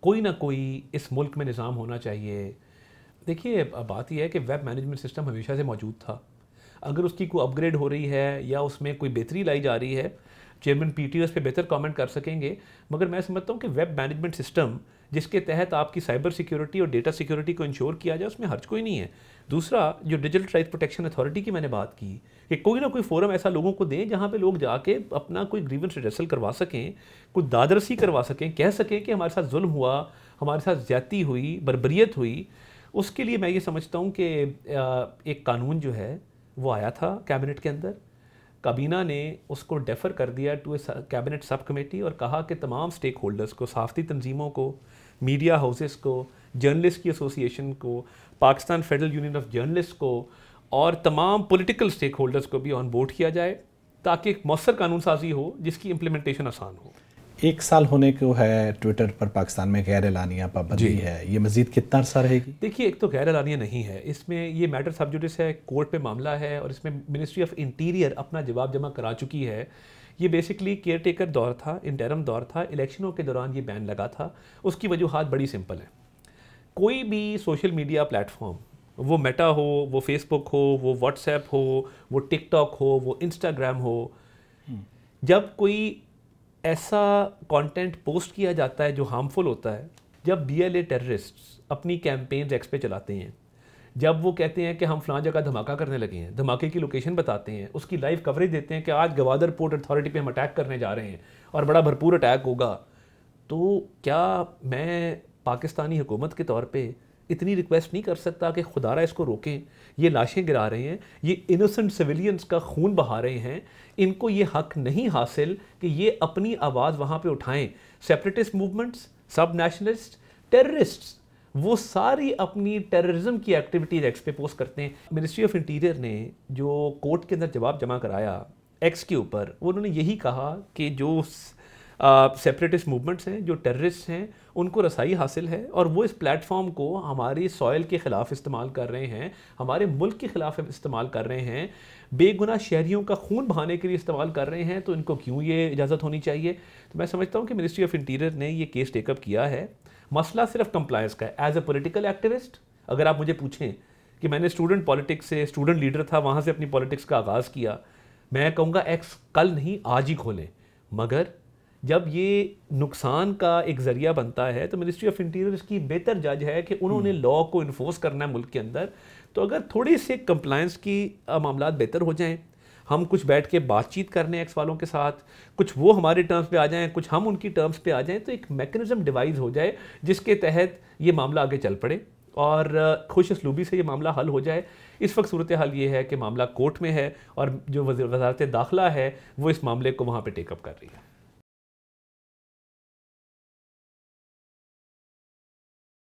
کوئی نہ کوئی اس ملک میں نظام ہونا چاہیے دیکھیے بات یہ ہے کہ ویب مینجمنٹ سسٹم ہمیشہ سے موجود تھا اگر اس کی کوئی اپ گریڈ ہو رہی ہے یا اس میں کوئی بہتری لائی جا رہی ہے چیئرمین پی ٹی اس ایس پہ بہتر کامنٹ کر سکیں گے مگر میں سمجھتا ہوں کہ ویب مینجمنٹ سسٹم جس کے تحت آپ کی سائبر سیکیورٹی اور ڈیٹا سیکیورٹی کو انشور کیا جائے اس میں حرچ کوئی نہیں ہے دوسرا جو ڈیجیٹل ٹرائل پروٹیکشن اتھارٹی کی میں نے بات کی کہ کوئی نہ کوئی فورم ایسا لوگوں کو دیں جہاں پہ لوگ جا کے اپنا کوئی گریونس ریڈرسل کروا سکیں کوئی دادرسی کروا سکیں کہہ سکیں کہ ہمارے ساتھ ظلم ہوا ہمارے ساتھ زیادتی ہوئی بربریت ہوئی اس کے لیے میں یہ سمجھتا ہوں کہ ایک قانون جو ہے وہ آیا تھا کیبنٹ کے اندر کابینہ نے اس کو ڈیفر کر دیا to a cabinet sub committee اور کہا کہ تمام اسٹیک ہولڈرس کو صحافتی تنظیموں کو میڈیا ہاؤسز کو جرنلسٹ کی ایسوسیشن کو Pakistan federal union of journalist کو اور تمام پولیٹیکل اسٹیک ہولڈرس کو بھی آن بورڈ کیا جائے تاکہ ایک مؤثر قانون سازی ہو جس کی امپلیمنٹیشن آسان ہو ایک سال ہونے کو ہے ٹویٹر پر پاکستان میں غیر اعلانیہ پابندی جی ہے یہ مزید کتنا عرصہ رہے گی دیکھیے ایک تو غیر اعلانیہ نہیں ہے اس میں یہ میٹر سب جوٹس ہے کورٹ پہ معاملہ ہے اور اس میں منسٹری آف انٹیریئر اپنا جواب جمع کرا چکی ہے یہ بیسکلی کیئر ٹیکر دور تھا انٹیرم دور تھا الیکشنوں کے دوران یہ بین لگا تھا اس کی وجوہات بڑی سمپل ہیں کوئی بھی سوشل میڈیا پلیٹ فارم وہ میٹا ہو وہ فیس بک ہو وہ واٹس ایپ ہو وہ ٹک ٹاک ہو وہ انسٹاگرام ہو جب کوئی ایسا کانٹینٹ پوسٹ کیا جاتا ہے جو ہارمفل ہوتا ہے جب بی ایل اے ٹیررسٹ اپنی کیمپینز ایکس پہ چلاتے ہیں جب وہ کہتے ہیں کہ ہم فلان جگہ دھماکہ کرنے لگے ہیں دھماکے کی لوکیشن بتاتے ہیں اس کی لائیو کوریج دیتے ہیں کہ آج گوادر پورٹ اتھارٹی پہ ہم اٹیک کرنے جا رہے ہیں اور بڑا بھرپور اٹیک ہوگا تو کیا میں پاکستانی حکومت کے طور پہ اتنی ریکویسٹ نہیں کر سکتا کہ خدا را اس کو روکیں یہ لاشیں گرا رہے ہیں یہ انوسنٹ سویلینس کا خون بہا رہے ہیں ان کو یہ حق نہیں حاصل کہ یہ اپنی آواز وہاں پہ اٹھائیں سیپریٹسٹ موومنٹس سب نیشنلسٹ ٹیررسٹ وہ ساری اپنی ٹیررزم کی ایکٹیویٹیز ایکس پہ پوسٹ کرتے ہیں منسٹری آف انٹیریئر نے جو کورٹ کے اندر جواب جمع کرایا ایکس کے اوپر انہوں نے یہی کہا کہ جو سیپریٹس موومنٹس ہیں جو ٹیررسٹ ہیں ان کو رسائی حاصل ہے اور وہ اس پلیٹ فارم کو ہماری سوئل کے خلاف استعمال کر رہے ہیں ہمارے ملک کے خلاف استعمال کر رہے ہیں بے گناہ شہریوں کا خون بہانے کے لیے استعمال کر رہے ہیں تو ان کو کیوں یہ اجازت ہونی چاہیے تو میں سمجھتا ہوں کہ منسٹری آف انٹیریئر نے یہ کیس ٹیک اپ کیا ہے مسئلہ صرف کمپلائنس کا ہے ایز اے پولیٹیکل ایکٹیوسٹ اگر آپ مجھے پوچھیں کہ میں نے اسٹوڈنٹ پالیٹکس سے اسٹوڈنٹ لیڈر تھا وہاں سے اپنی پالیٹکس کا آغاز کیا میں کہوں گا ایکس کل نہیں آج ہی کھولیں مگر جب یہ نقصان کا ایک ذریعہ بنتا ہے تو منسٹری آف انٹیریئر اس کی بہتر جج ہے کہ انہوں نے لاء کو انفورس کرنا ہے ملک کے اندر تو اگر تھوڑے سے کمپلائنس کی معاملات بہتر ہو جائیں ہم کچھ بیٹھ کے بات چیت کر ایکس والوں کے ساتھ کچھ وہ ہمارے ٹرمز پہ آ جائیں کچھ ہم ان کی ٹرمز پہ آ جائیں تو ایک میکنزم ڈیوائز ہو جائے جس کے تحت یہ معاملہ آگے چل پڑے اور خوش اسلوبی سے یہ معاملہ حل ہو جائے اس وقت صورتحال یہ ہے کہ معاملہ کورٹ میں ہے اور جو وزارت داخلہ ہے وہ اس معاملے کو وہاں پہ ٹیک اپ کر رہی ہے